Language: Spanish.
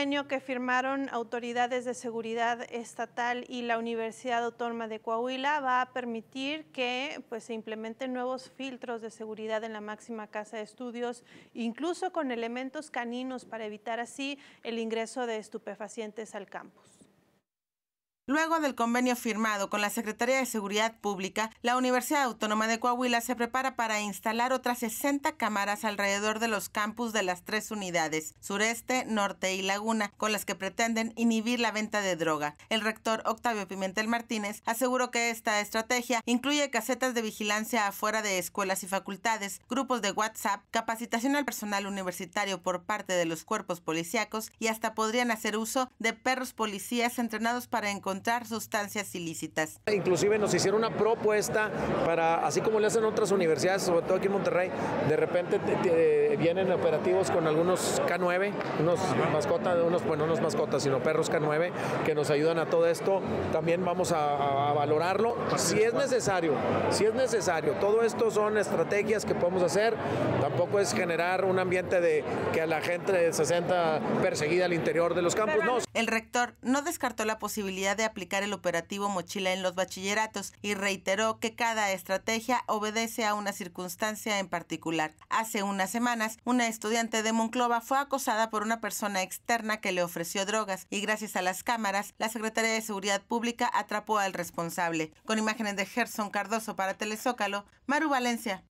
convenio que firmaron autoridades de seguridad estatal y la Universidad Autónoma de Coahuila va a permitir que pues, se implementen nuevos filtros de seguridad en la máxima casa de estudios, incluso con elementos caninos para evitar así el ingreso de estupefacientes al campus. Luego del convenio firmado con la Secretaría de Seguridad Pública, la Universidad Autónoma de Coahuila se prepara para instalar otras 60 cámaras alrededor de los campus de las tres unidades, sureste, norte y laguna, con las que pretenden inhibir la venta de droga. El rector Octavio Pimentel Martínez aseguró que esta estrategia incluye casetas de vigilancia afuera de escuelas y facultades, grupos de WhatsApp, capacitación al personal universitario por parte de los cuerpos policíacos y hasta podrían hacer uso de perros policías entrenados para encontrar sustancias ilícitas. Inclusive nos hicieron una propuesta para, así como le hacen otras universidades, sobre todo aquí en Monterrey, de repente eh, vienen operativos con algunos K9, unos mascotas, unos, bueno, unos mascotas, sino perros K9, que nos ayudan a todo esto. También vamos a, valorarlo. Si es necesario, si es necesario, todo esto son estrategias que podemos hacer. Tampoco es generar un ambiente de que a la gente se sienta perseguida al interior de los campos. No. El rector no descartó la posibilidad de aplicar el operativo Mochila en los bachilleratos y reiteró que cada estrategia obedece a una circunstancia en particular. Hace unas semanas, una estudiante de Monclova fue acosada por una persona externa que le ofreció drogas y gracias a las cámaras, la Secretaría de Seguridad Pública atrapó al responsable. Con imágenes de Gerson Cardoso para Telezócalo, Maru Valencia.